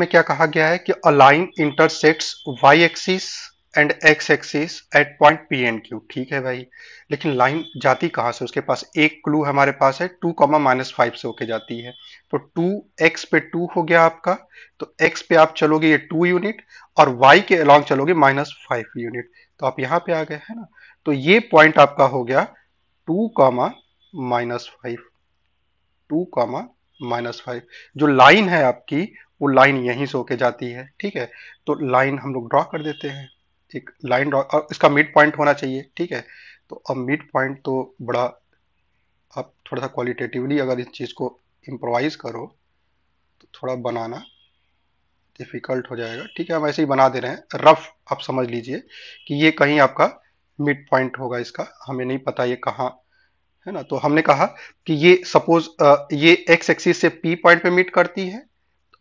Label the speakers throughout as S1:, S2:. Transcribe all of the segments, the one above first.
S1: में क्या कहा गया है कि a line intersects y axis and x axis at point P and Q ठीक है भाई लेकिन लाइन जाती कहां से उसके पास एक क्लू हमारे पास है टू कॉमा माइनस फाइव से होके जाती है तो टू एक्स पे टू हो गया आपका तो एक्स पे आप चलोगे ये टू यूनिट और वाई के अलॉन्ग चलोगे माइनस फाइव यूनिट तो आप यहां पे आ गए है ना तो ये पॉइंट आपका हो गया two comma minus five two comma minus five जो लाइन है आपकी वो लाइन यहीं से होके जाती है ठीक है तो लाइन हम लोग ड्रॉ कर देते हैं ठीक लाइन ड्रॉ और इसका मिड पॉइंट होना चाहिए ठीक है तो अब मिड पॉइंट तो बड़ा आप थोड़ा सा क्वालिटेटिवली अगर इस चीज़ को इम्प्रोवाइज़ करो तो थोड़ा बनाना डिफ़िकल्ट हो जाएगा ठीक है हम ऐसे ही बना दे रहे हैं रफ आप समझ लीजिए कि ये कहीं आपका मिड पॉइंट होगा इसका हमें नहीं पता ये कहाँ है ना तो हमने कहा कि ये सपोज ये एक्स एक्सिस से पी पॉइंट पे मीट करती है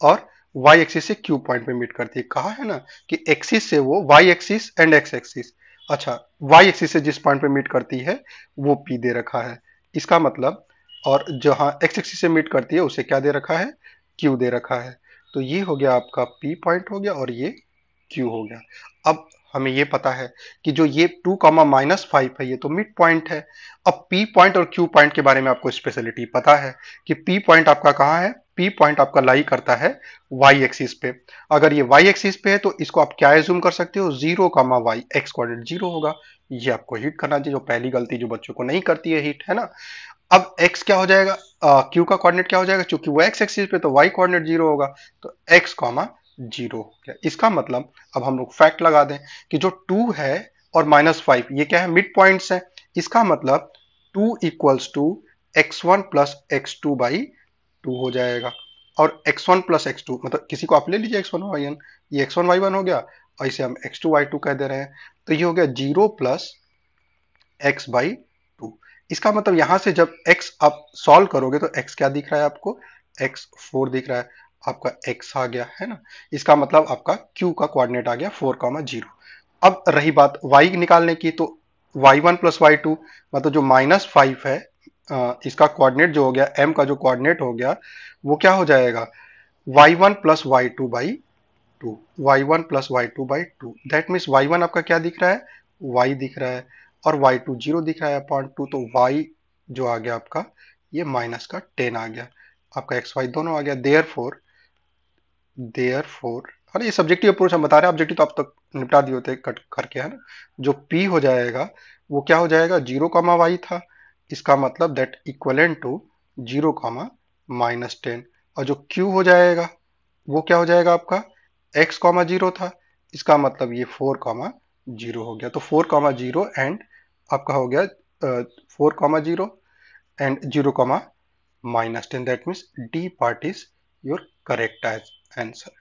S1: और वाई एक्सिस से क्यू पॉइंट पे मीट करती है कहा है ना कि एक्सिस से वो y axis and x axis अच्छा वाई एक्सिस से जिस पॉइंट पे मीट करती है वो पी दे रखा है इसका मतलब और जहां एक्स एक्सिस से मीट करती है उसे क्या दे रखा है क्यू दे रखा है तो ये हो गया आपका पी पॉइंट हो गया और ये क्यू हो गया अब हमें ये पता है कि जो ये टू कॉमा माइनस फाइव है ये तो मिड पॉइंट है अब पी पॉइंट और क्यू पॉइंट के बारे में आपको स्पेशलिटी पता है कि पी पॉइंट आपका कहाँ है पी पॉइंट आपका लाई करता है वाई एक्सिस पे अगर ये वाई एक्सिस पे है तो इसको आप क्या एज्यूम कर सकते हो zero comma y x quadrant zero होगा ये आपको हिट करना चाहिए जो पहली गलती जो बच्चों को नहीं करती है हिट है ना अब x क्या हो जाएगा क्यू uh, का कोऑर्डिनेट क्या हो जाएगा चूंकि वो x एक्सिस पे तो y कोऑर्डिनेट जीरो होगा तो x कॉमा जीरो इसका मतलब अब हम लोग फैक्ट लगा दें कि जो 2 है और माइनस फाइव ये क्या है मिड पॉइंट्स हैं इसका मतलब 2 equals two x one plus x two by two हो जाएगा और x one plus x two मतलब किसी को आप ले लीजिए एक्स वन वाई वन ये एक्स वन वाई वन हो गया और इसे हम एक्स टू वाई टू कह दे रहे हैं तो ये हो गया zero plus x by two इसका मतलब यहाँ से जब एक्स आप सॉल्व करोगे तो एक्स क्या दिख रहा है आपको एक्स फोर दिख रहा है आपका एक्स आ गया है ना इसका मतलब आपका क्यू का कोऑर्डिनेट आ गया फोर कामा जीरो अब रही बात वाई निकालने की तो y one plus y two मतलब जो माइनस फाइव है इसका कोऑर्डिनेट जो हो गया एम का जो कोऑर्डिनेट हो गया वो क्या हो जाएगा y one plus y two by two y one plus y two by two that means y one आपका क्या दिख रहा है वाई दिख रहा है और वाई टू जीरो दिख रहा है अपॉन टू तो वाई जो आ गया आपका ये माइनस का टेन आ गया आपका एक्स वाई दोनों आ गया देयर फोर देयर फोर अरे ये सब्जेक्टिव अप्रोच हम बता रहे हैं ऑब्जेक्टिव तो आप तक तो निपटा दिए होते कट करके है ना जो पी हो जाएगा वो क्या हो जाएगा जीरो कॉमा वाई था इसका मतलब that equivalent to zero comma minus ten और जो क्यू हो जाएगा वो क्या हो जाएगा आपका एक्स कॉमा जीरो था इसका मतलब ये फोर कॉमा जीरो हो गया तो फोर कॉमा जीरो एंड आपका हो गया four comma zero and zero comma minus ten that means D part is your correct answer